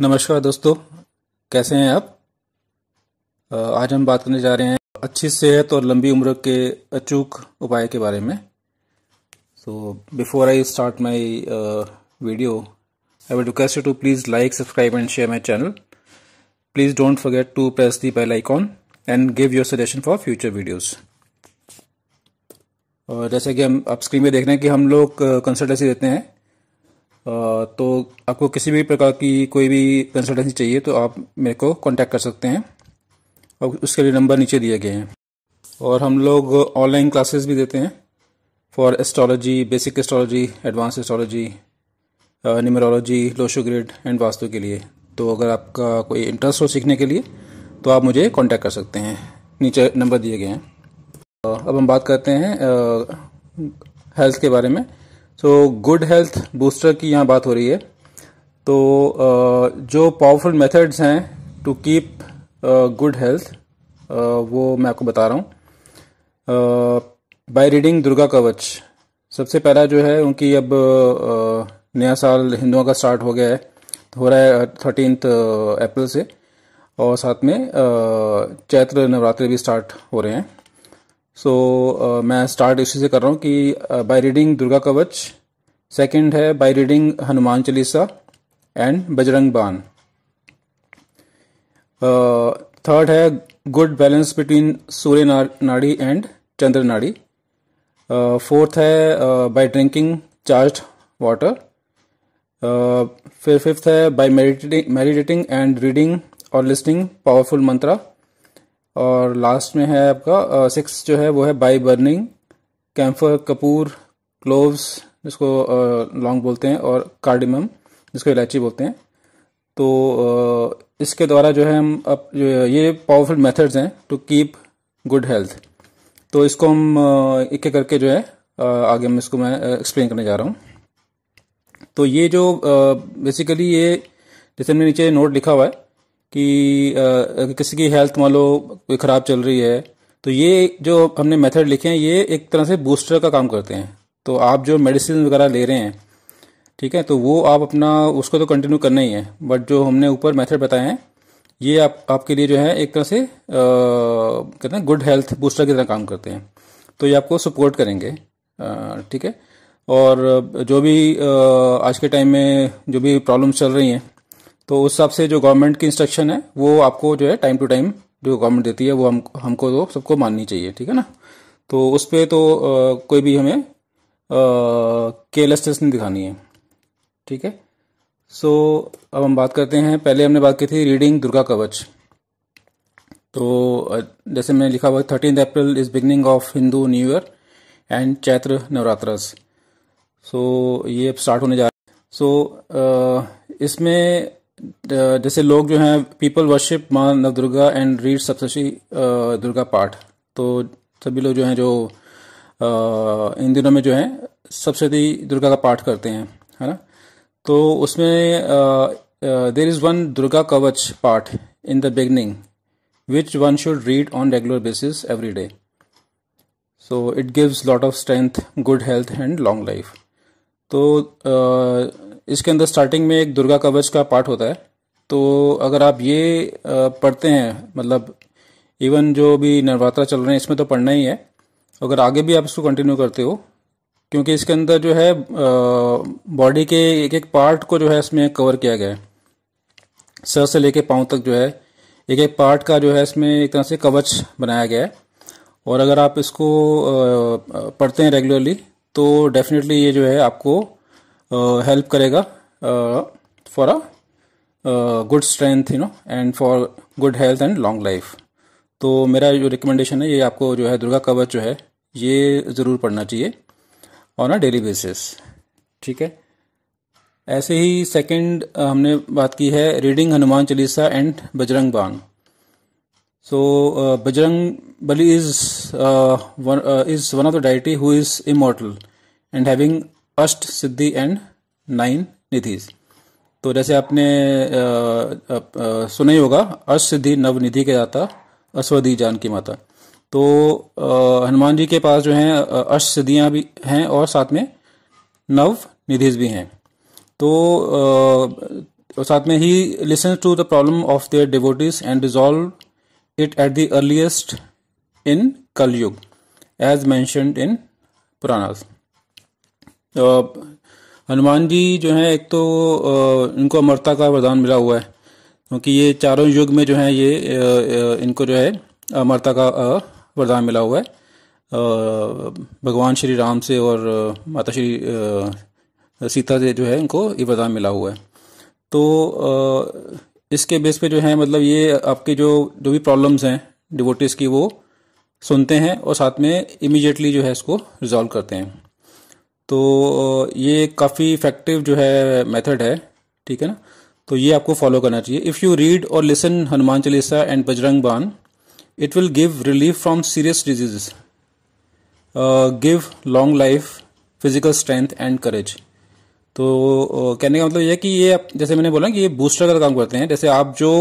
नमस्कार दोस्तों कैसे हैं आप आज हम बात करने जा रहे हैं अच्छी सेहत और लंबी उम्र के अचूक उपाय के बारे में so before I start my video I would request you to please like subscribe and share my channel please don't forget to press the bell icon and give your suggestion for future videos और जैसे कि हम आप screen में देख रहे हैं कि हम लोग कंसल्टेंसी देते हैं तो आपको किसी भी प्रकार की कोई भी कंसल्टेंसी चाहिए तो आप मेरे को कांटेक्ट कर सकते हैं और उसके लिए नंबर नीचे दिए गए हैं और हम लोग ऑनलाइन क्लासेस भी देते हैं for astrology basic astrology advance astrology numerology Lo Shu grade and Vastu के लिए तो अगर आपका कोई इंटरेस्ट हो सीखने के लिए तो आप मुझे कॉन्टैक्ट कर सकते हैं नीचे नंबर दिए गए हैं अब हम बात करते हैं हेल्थ के बारे में सो गुड हेल्थ बूस्टर की यहाँ बात हो रही है तो uh, जो पावरफुल मेथड्स हैं टू कीप गुड हेल्थ वो मैं आपको बता रहा हूँ बाय रीडिंग दुर्गा कवच सबसे पहला जो है उनकी अब uh, नया साल हिंदुओं का स्टार्ट हो गया है तो हो रहा है थर्टीन अप्रैल से और साथ में चैत्र नवरात्रि भी स्टार्ट हो रहे हैं सो so, uh, मैं स्टार्ट इसी से कर रहा हूँ कि by reading Durga Kavach second है by reading Hanuman Chalisa and Bajrang Baan third है गुड बैलेंस बिटवीन सूर्य नाड़ी एंड चंद्र नाड़ी फोर्थ है बाय ड्रिंकिंग चार्ज वाटर फिर फिफ्थ है बाय मेडिटेटिंग एंड रीडिंग और लिस्टिंग पावरफुल मंत्रा और लास्ट में है आपका सिक्स जो है वो है बाई बर्निंग कैम्फर कपूर क्लोव्स जिसको लॉन्ग बोलते हैं और कार्डिमम जिसको इलायची बोलते हैं तो इसके द्वारा जो है हम अब ये पावरफुल मेथड्स हैं टू कीप गुड हेल्थ तो इसको हम एक एक करके जो है आगे हम इसको मैं एक्सप्लेन करने जा रहा हूँ तो ये जो बेसिकली ये जैसे मैंने नीचे नोट लिखा हुआ है कि आ, किसी की हेल्थ मान लो कोई खराब चल रही है तो ये जो हमने मेथड लिखे हैं ये एक तरह से बूस्टर का काम करते हैं तो आप जो मेडिसिन वगैरह ले रहे हैं ठीक है तो वो आप अपना उसको तो कंटिन्यू करना ही है बट जो हमने ऊपर मेथड बताए हैं ये आप आपके लिए जो है एक तरह से कहते हैं गुड हेल्थ बूस्टर की तरह काम करते हैं तो ये आपको सपोर्ट करेंगे ठीक है और जो भी आज के टाइम में जो भी प्रॉब्लम्स चल रही हैं तो उस हिसाब से जो गवर्नमेंट की इंस्ट्रक्शन है वो आपको जो है टाइम टू टाइम जो गवर्नमेंट देती है वो हम हमको तो सबको माननी चाहिए ठीक है ना तो उस पर तो आ, कोई भी हमें केयरलेसनेस नहीं दिखानी है ठीक है सो so, अब हम बात करते हैं पहले हमने बात की थी रीडिंग दुर्गा कवच तो जैसे मैंने लिखा हुआ thirteen April is beginning of Hindu new year and Chaitra Navratras so ये अब स्टार्ट होने जा रहा है सो इसमें Uh, जैसे लोग जो हैं people worship Maa Nav Durga and read Saptashi uh, Durga पाठ तो सभी लोग जो हैं जो uh, इन दिनों में जो है सप्तशती दुर्गा का पाठ करते हैं है ना तो उसमें there is one Durga Kavach paath in the beginning which one should read on regular basis every day so it gives lot of strength good health and long life तो uh, इसके अंदर स्टार्टिंग में एक दुर्गा कवच का पार्ट होता है तो अगर आप ये पढ़ते हैं मतलब इवन जो भी नवरात्रा चल रहे हैं इसमें तो पढ़ना ही है अगर आगे भी आप इसको कंटिन्यू करते हो क्योंकि इसके अंदर जो है बॉडी के एक एक पार्ट को जो है इसमें कवर किया गया है सर से लेके पाँव तक जो है एक एक पार्ट का जो है इसमें एक तरह से कवच बनाया गया है और अगर आप इसको पढ़ते हैं रेगुलरली तो डेफिनेटली ये जो है आपको हेल्प करेगा for a good strength you know and for good health and long life तो मेरा जो रिकमेंडेशन है ये आपको जो है दुर्गा कवच जो है ये ज़रूर पढ़ना चाहिए ऑन अ डेली बेसिस ठीक है ऐसे ही सेकंड हमने बात की है reading Hanuman Chalisa and Bajrang Baang so Bajrang Bali is is one of the deity who is immortal and having Ashta Siddhi and nine निधिज तो जैसे आपने सुना ही होगा अष्ट सिद्धि नव निधि के दाता अश्वधि जान की माता तो हनुमान जी के पास जो है अष्ट सिद्धियां भी हैं और साथ में नव निधिज भी हैं तो आ, साथ में ही listen to the problem of their devotees and resolve it at the earliest in Kalyug as mentioned in Puranas Hanuman ji जो हैं एक तो इनको अमरता का वरदान मिला हुआ है क्योंकि ये चारों युग में जो है ये इनको जो है अमरता का वरदान मिला हुआ है भगवान श्री राम से और माता श्री सीता से जो है इनको ये वरदान मिला हुआ है तो इसके बेस पे जो है मतलब ये आपके जो जो भी प्रॉब्लम्स हैं डिवोटिस की वो सुनते हैं और साथ में इमीडिएटली जो है इसको रिजॉल्व करते हैं तो ये काफ़ी इफेक्टिव जो है मेथड है ठीक है ना तो ये आपको फॉलो करना चाहिए इफ़ यू रीड और listen Hanuman Chalisa and Bajrang Baan it will give relief from serious disease give long life physical strength and courage तो कहने का मतलब ये है कि ये जैसे मैंने बोला कि ये बूस्टर का काम करते हैं जैसे आप जो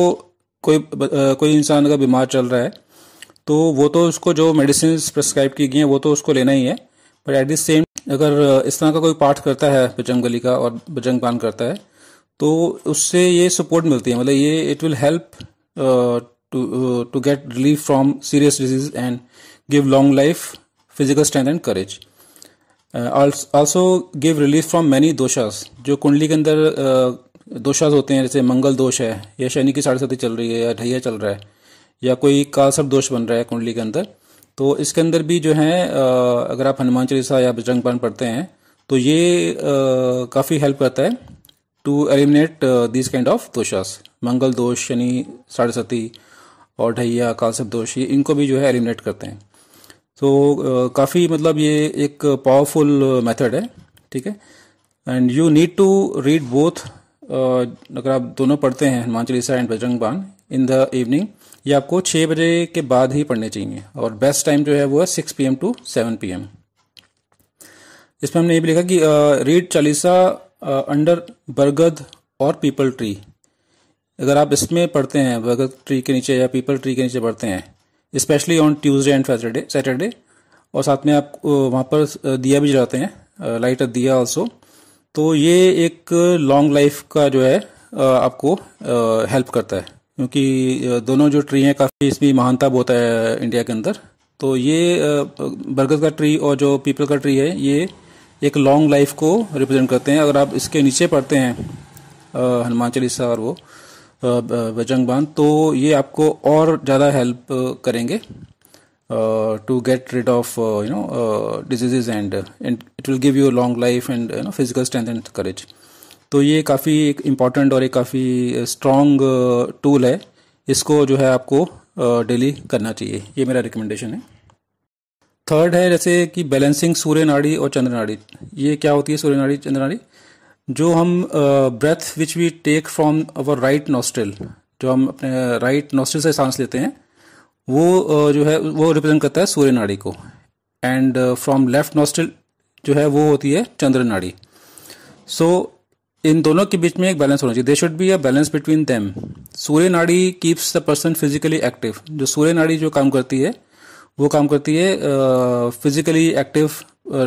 कोई कोई इंसान अगर बीमार चल रहा है तो वो तो उसको जो मेडिसिन प्रिस्क्राइब की गई हैं वो तो उसको लेना ही है बट एट द सेम अगर इस तरह का कोई पाठ करता है बजरंग बली का और बजरंग पान करता है तो उससे ये सपोर्ट मिलती है मतलब ये it will help to get relief from serious disease and give long life physical strength and courage also give relief from many doshas जो कुंडली के अंदर uh, दोषाज होते हैं जैसे मंगल दोष है या शनि की साढ़े साथी चल रही है या ढैया चल रहा है या कोई काल दोष बन रहा है कुंडली के अंदर तो इसके अंदर भी जो है अगर आप हनुमान चालीसा या बजरंग पान पढ़ते हैं तो ये काफ़ी हेल्प करता है to eliminate this kind of doshas Mangal दोष यानी साढ़े सती और ढैया कालसप दोष ये इनको भी जो है एलिमिनेट करते हैं तो काफ़ी मतलब ये एक पावरफुल मेथड है ठीक है and you need to read both अगर आप दोनों पढ़ते हैं हनुमान चालीसा एंड बजरंग बान इन द इवनिंग ये आपको छः बजे के बाद ही पढ़ने चाहिए और बेस्ट टाइम जो है वो है six P to seven P इसमें हमने ये भी लिखा कि रीड चालीसा अंडर बरगद और पीपल ट्री अगर आप इसमें पढ़ते हैं बरगद ट्री के नीचे या पीपल ट्री के नीचे पढ़ते हैं specially on Tuesday and Saturday Saturday और साथ में आप वहाँ पर दिया भी जलाते हैं लाइट अ दिया ऑल्सो तो ये एक लॉन्ग लाइफ का जो है आपको हेल्प करता है क्योंकि दोनों जो ट्री हैं काफ़ी इसमें महानता बहुत है इंडिया के अंदर तो ये बरगद का ट्री और जो पीपल का ट्री है ये एक लॉन्ग लाइफ को रिप्रेजेंट करते हैं अगर आप इसके नीचे पढ़ते हैं हनुमान चालीसा और वो बजरंग बांध तो ये आपको और ज़्यादा हेल्प करेंगे to get rid of you know disease and and it will give you long life and you know physical strength and courage तो ये काफ़ी एक इम्पॉर्टेंट और एक काफ़ी स्ट्रॉन्ग टूल है इसको जो है आपको डेली करना चाहिए ये मेरा रिकमेंडेशन है थर्ड है जैसे कि बैलेंसिंग सूर्य नाड़ी और चंद्र नाड़ी ये क्या होती है सूर्य नाड़ी चंद्र नाड़ी जो हम breath which we take from our right nostril जो हम अपने राइट नॉस्ट्रिल से सांस लेते हैं वो जो है वो रिप्रेजेंट करता है सूर्य नाड़ी को एंड फ्रॉम लेफ्ट नॉस्ट्रिल जो है वो होती है चंद्र नाड़ी सो so, इन दोनों के बीच में एक बैलेंस होना चाहिए they should be a balance between them Surya Nadi keeps the person physically active जो सूर्य नाड़ी जो काम करती है वो काम करती है फिजिकली एक्टिव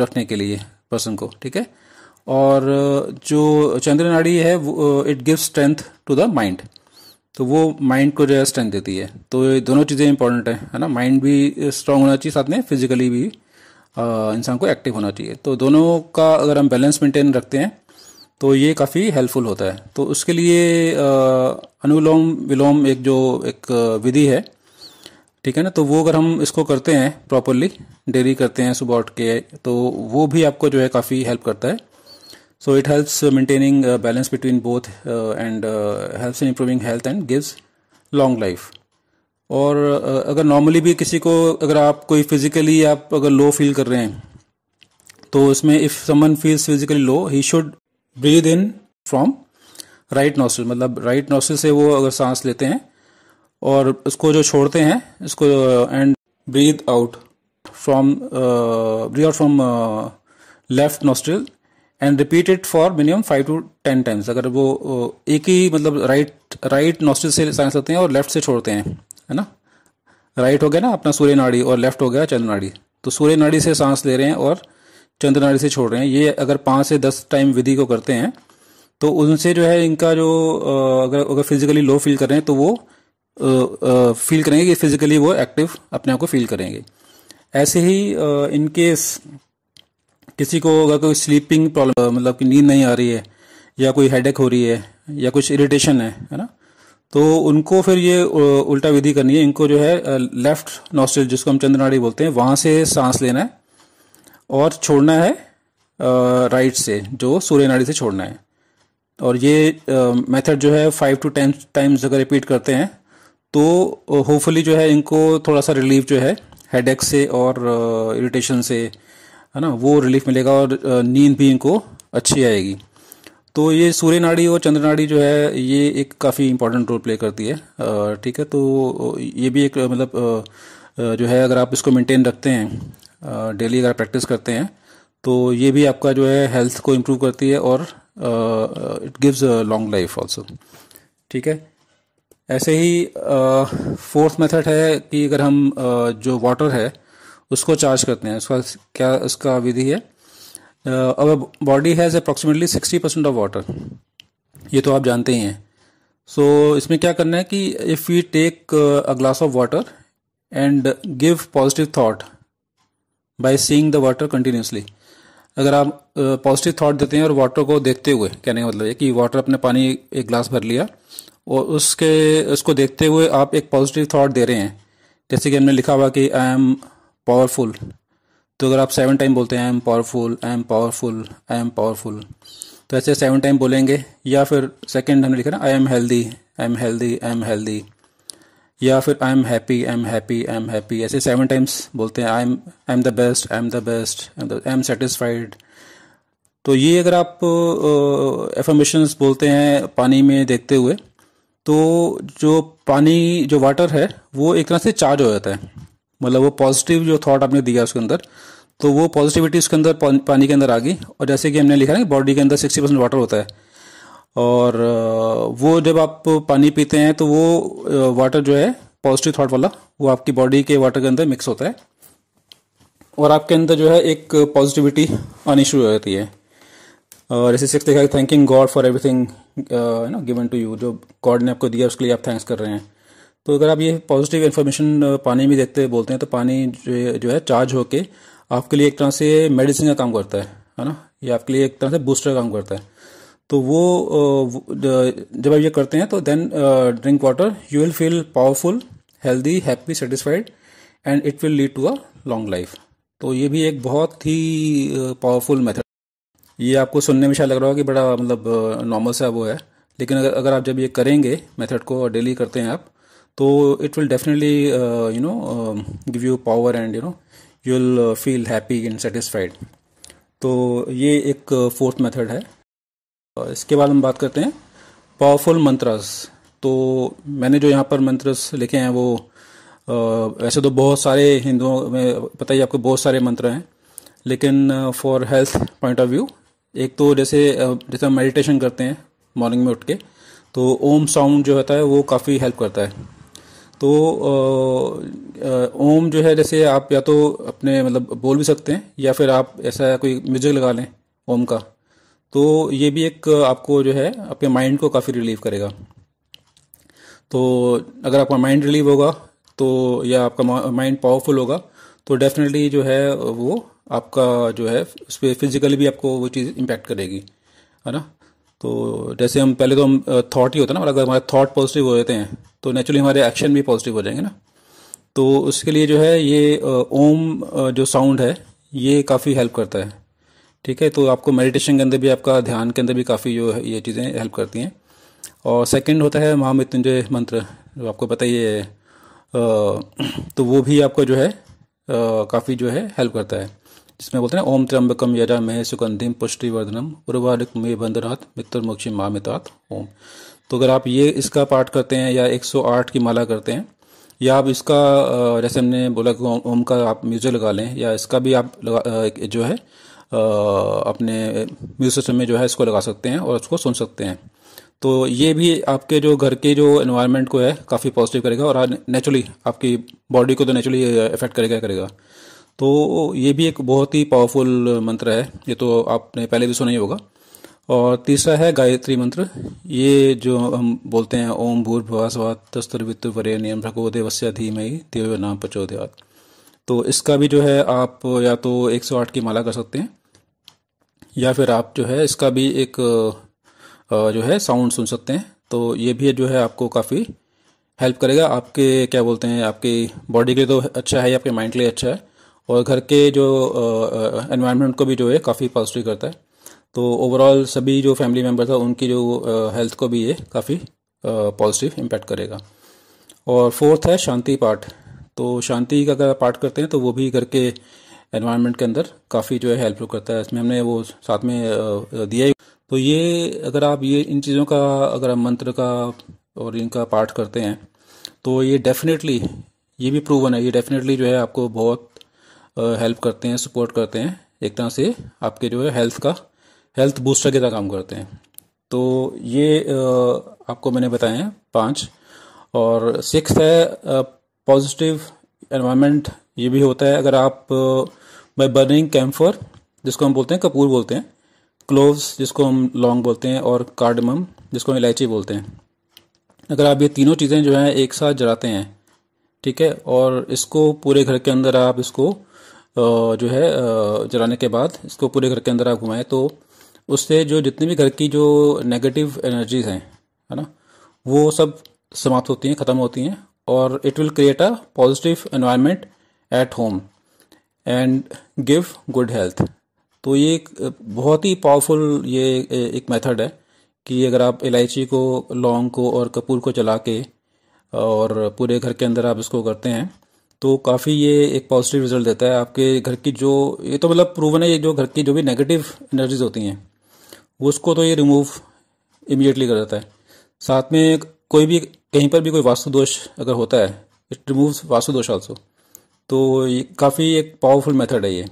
रखने के लिए पर्सन को ठीक है और जो चंद्र नाड़ी है it gives strength to the mind तो वो माइंड को जो है स्ट्रेंथ देती है तो ये दोनों चीज़ें इंपॉर्टेंट हैं है ना माइंड भी स्ट्रांग होना चाहिए साथ में फिजिकली भी इंसान को एक्टिव होना चाहिए तो दोनों का अगर हम बैलेंस मेंटेन रखते हैं तो ये काफ़ी हेल्पफुल होता है तो उसके लिए अनुलोम विलोम एक जो एक विधि है ठीक है ना तो वो अगर हम इसको करते हैं प्रॉपरली डेली करते हैं सुबह उठ के तो वो भी आपको जो है काफ़ी हेल्प करता है so it helps maintaining balance between both and helps in improving health and gives long life और uh, अगर नॉर्मली भी किसी को अगर आप कोई फिजिकली आप अगर लो फील कर रहे हैं तो इसमें if someone feels physically low he should breathe in from right nostril मतलब राइट नोस्टल से वो अगर सांस लेते हैं और उसको जो छोड़ते हैं इसको and breathe out from breathe out from left nostril and repeat it for minimum five to ten times अगर वो uh, एक ही मतलब राइट राइट नोस्टल से सांस लेते हैं और लेफ्ट से छोड़ते हैं है ना राइट हो गया ना अपना सूर्य नाड़ी और लेफ्ट हो गया चंद्र नाड़ी तो सूर्य नाड़ी से सांस ले रहे हैं और चंद्रनाड़ी से छोड़ रहे हैं ये अगर पाँच से दस टाइम विधि को करते हैं तो उनसे जो है इनका जो अगर अगर फिजिकली लो फील कर रहे हैं तो वो फील करेंगे कि फिजिकली वो एक्टिव अपने आप को फील करेंगे ऐसे ही इनकेस किसी को अगर कोई स्लीपिंग प्रॉब्लम मतलब कि नींद नहीं आ रही है या कोई हेडेक हो रही है या कुछ इरिटेशन है है ना तो उनको फिर ये उल्टा विधि करनी है इनको जो है लेफ्ट नॉस्ट्रल जिसको हम चंद्रनाड़ी बोलते हैं वहाँ से सांस लेना है और छोड़ना है राइट से जो सूर्य नाड़ी से छोड़ना है और ये मेथड जो है फाइव टू टेन टाइम्स अगर रिपीट करते हैं तो होपफुली जो है इनको थोड़ा सा रिलीफ जो है हेड से और इरिटेशन से है ना वो रिलीफ मिलेगा और नींद भी इनको अच्छी आएगी तो ये सूर्य नाड़ी और चंद्र नाड़ी जो है ये एक काफ़ी इंपॉर्टेंट रोल प्ले करती है ठीक है तो ये भी एक मतलब जो है अगर आप इसको मेंटेन रखते हैं डेली अगर प्रैक्टिस करते हैं तो ये भी आपका जो है हेल्थ को इम्प्रूव करती है और it gives long life also ठीक है ऐसे ही फोर्थ मेथड है कि अगर हम uh, जो वाटर है उसको चार्ज करते हैं उसका क्या उसका विधि है अब body has approximately sixty percent of water ये तो आप जानते ही हैं सो so, इसमें क्या करना है कि if you take a glass of water and give positive thought by seeing the water continuously अगर आप पॉजिटिव थॉट देते हैं और वाटर को देखते हुए कहने का मतलब है कि वाटर अपने पानी एक ग्लास भर लिया और उसके उसको देखते हुए आप एक पॉजिटिव थॉट दे रहे हैं जैसे कि हमने लिखा हुआ कि आई एम पावरफुल तो अगर आप सेवन टाइम बोलते हैं I am powerful I am powerful I am powerful तो ऐसे सेवन टाइम बोलेंगे या फिर सेकेंड हमने लिखा ना I am healthy I am healthy I am healthy या फिर I am happy I am happy I am happy ऐसे सेवन टाइम्स बोलते हैं I am I am the best I am the best I am satisfied तो ये अगर आप affirmations बोलते हैं पानी में देखते हुए तो जो पानी जो वाटर है वो एक तरह से चार्ज हो जाता है मतलब वो पॉजिटिव जो थॉट आपने दिया उसके अंदर तो वो पॉजिटिविटी उसके अंदर पानी के अंदर आ गई और जैसे कि हमने लिखा है बॉडी के अंदर सिक्सटी परसेंट वाटर होता है और वो जब आप पानी पीते हैं तो वो वाटर जो है पॉजिटिव थॉट वाला वो आपकी बॉडी के वाटर के अंदर मिक्स होता है और आपके अंदर जो है एक पॉजिटिविटी आनी शुरू हो जाती है और इसी सिक्स देखा thanking God for everything you know given to you जो गॉड ने आपको दिया उसके लिए आप थैंक्स कर रहे हैं तो अगर आप ये पॉजिटिव इन्फॉर्मेशन पानी में देखते बोलते हैं तो पानी जो, जो है चार्ज होके आपके लिए एक तरह से मेडिसिन का काम करता है है ना ये आपके लिए एक तरह से बूस्टर का काम करता है तो वो जब आप ये करते हैं तो then drink water you will feel powerful healthy happy satisfied and it will lead to a long life तो ये भी एक बहुत ही पावरफुल मेथड ये आपको सुनने में शायद लग रहा होगा कि बड़ा मतलब नॉर्मल सा वो है लेकिन अगर अगर आप जब ये करेंगे मेथड को और डेली करते हैं आप तो it will definitely you know give you power and you know you will feel happy and satisfied तो ये एक फोर्थ मेथड है इसके बाद हम बात करते हैं पावरफुल मंत्रस तो मैंने जो यहाँ पर मंत्रस लिखे हैं वो वैसे तो बहुत सारे हिंदुओं में पता ही आपको बहुत सारे मंत्र हैं लेकिन for health point of view एक तो जैसे जैसे हम मेडिटेशन करते हैं मॉर्निंग में उठ के तो ओम साउंड जो होता है वो काफ़ी हेल्प करता है तो ओम जो है जैसे आप या तो अपने मतलब बोल भी सकते हैं या फिर आप ऐसा कोई म्यूजिक लगा लें ओम का तो ये भी एक आपको जो है आपके माइंड को काफ़ी रिलीव करेगा तो अगर आपका माइंड रिलीव होगा तो या आपका माइंड पावरफुल होगा तो डेफिनेटली जो है वो आपका जो है उस पर फिजिकली भी आपको वो चीज़ इम्पैक्ट करेगी है ना तो जैसे हम पहले तो हम थाट ही होता है ना अगर हमारे थाट पॉजिटिव हो जाते हैं तो नेचुरली हमारे एक्शन भी पॉजिटिव हो जाएंगे ना तो उसके लिए जो है ये ओम जो साउंड है ये काफ़ी हेल्प करता है ठीक है तो आपको मेडिटेशन के अंदर भी आपका ध्यान के अंदर भी काफ़ी जो है ये चीज़ें हेल्प करती हैं और सेकंड होता है महामृत्युंजय मंत्र जो आपको पता ही है तो वो भी आपका जो है काफ़ी जो है हेल्प करता है जिसमें बोलते हैं ओम त्र्यंबकम यजा मह सुगंधिम पुष्टिवर्धनम उर्वारिक मे बंधनाथ मित्र मोक्षी मामितात ओम तो अगर आप ये इसका पाठ करते हैं या 108 की माला करते हैं या आप इसका जैसे हमने बोला कि ओम का आप म्यूजिक लगा लें या इसका भी आप लगा जो है अपने म्यूजिक सिस्टम में जो है इसको लगा सकते हैं और उसको सुन सकते हैं तो ये भी आपके जो घर के जो इन्वायरमेंट को है काफ़ी पॉजिटिव करेगा और नेचुरली आपकी बॉडी को तो नेचुरली इफेक्ट करेगा करेगा तो ये भी एक बहुत ही पावरफुल मंत्र है ये तो आपने पहले भी सुना ही होगा और तीसरा है गायत्री मंत्र ये जो हम बोलते हैं ओम भूर भूर्भुवा वरे नियम भगो देवस्या धीमयी देव नाम पचोदयात तो इसका भी जो है आप या तो 108 की माला कर सकते हैं या फिर आप जो है इसका भी एक जो है साउंड सुन सकते हैं तो ये भी जो है आपको काफ़ी हेल्प करेगा आपके क्या बोलते हैं आपकी बॉडी के लिए तो अच्छा है आपके माइंड के लिए अच्छा है और घर के जो एनवायरनमेंट को भी जो है काफ़ी पॉजिटिव करता है तो ओवरऑल सभी जो फैमिली मेम्बर था उनकी जो हेल्थ को भी ये काफ़ी पॉजिटिव इम्पैक्ट करेगा और फोर्थ है शांति पाठ तो शांति का अगर पाठ करते हैं तो वो भी घर के एनवायरनमेंट के अंदर काफ़ी जो है हेल्प करता है इसमें हमने वो साथ में दिया ही तो ये अगर आप ये इन चीज़ों का अगर आप मंत्र का और इनका पाठ करते हैं तो ये डेफिनेटली ये भी प्रूवन है ये डेफिनेटली जो है आपको बहुत हेल्प करते हैं सपोर्ट करते हैं एक तरह से आपके जो है हेल्थ का हेल्थ बूस्टर की तरह काम करते हैं तो ये आपको मैंने बताए हैं पाँच और सिक्स है पॉजिटिव एनवायरनमेंट ये भी होता है अगर आप बाय बर्निंग कैम्फर जिसको हम बोलते हैं कपूर बोलते हैं क्लोव्स जिसको हम लौंग बोलते हैं और कार्डमम जिसको हम इलायची बोलते हैं अगर आप ये तीनों चीज़ें जो हैं एक साथ जलाते हैं ठीक है और इसको पूरे घर के अंदर आप इसको जो है जलाने के बाद इसको पूरे घर के अंदर आप घुमाएं तो उससे जो जितनी भी घर की जो नेगेटिव एनर्जीज हैं है ना वो सब समाप्त होती हैं ख़त्म होती हैं और it will create a positive environment at home and give good health तो ये एक बहुत ही पावरफुल ये एक मेथड है कि अगर आप इलायची को लौंग को और कपूर को चला के और पूरे घर के अंदर आप इसको करते हैं तो काफ़ी ये एक पॉजिटिव रिजल्ट देता है आपके घर की जो ये तो मतलब प्रूवन है ये जो घर की जो भी नेगेटिव एनर्जीज होती हैं उसको तो ये रिमूव इमीडिएटली कर देता है साथ में कोई भी कहीं पर भी कोई वास्तु दोष अगर होता है इट रिमूव्स वास्तु दोष ऑल्सो तो काफ़ी एक पावरफुल मेथड है ये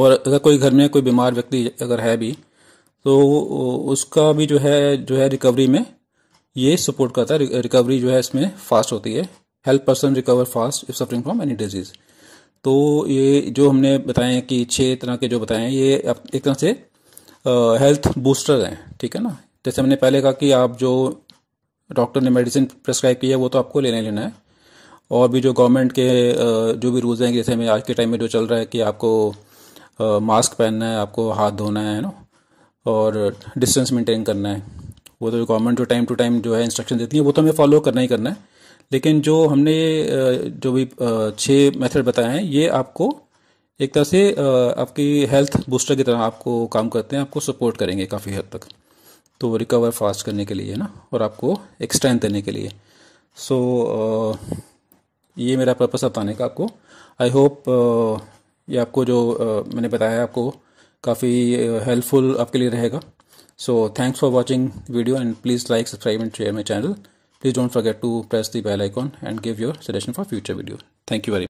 और अगर कोई घर में कोई बीमार व्यक्ति अगर है भी तो उसका भी जो है जो है रिकवरी में ये सपोर्ट करता है रिकवरी जो है इसमें फास्ट होती है help person recover fast if suffering from any disease तो ये जो हमने बताए कि छः तरह के जो बताए ये एक तरह से हेल्थ बूस्टर हैं ठीक है ना जैसे हमने पहले कहा कि आप जो डॉक्टर ने मेडिसिन प्रेस्क्राइब किया वो तो आपको लेने लेना है और भी जो गवर्नमेंट के जो भी रूल्स हैं जैसे में आज के टाइम में जो चल रहा है कि आपको मास्क पहनना है आपको हाथ धोना है ना और डिस्टेंस मेंटेन करना है वो तो गवर्नमेंट जो टाइम टू टाइम जो है इंस्ट्रक्शन देती है वो तो हमें फॉलो करना ही करना है लेकिन जो हमने जो भी छः मेथड बताए हैं ये आपको एक तरह से आपकी हेल्थ बूस्टर की तरह आपको काम करते हैं आपको सपोर्ट करेंगे काफ़ी हद तक तो रिकवर फास्ट करने के लिए ना और आपको एक स्ट्रेंथ देने के लिए सो so, uh, ये मेरा पर्पस बताने का आपको आई होप uh, ये आपको जो uh, मैंने बताया आपको काफ़ी हेल्पफुल uh, आपके लिए रहेगा so thanks for watching video and please like subscribe and share my channel please don't forget to press the bell icon and give your suggestion for future video thank you very much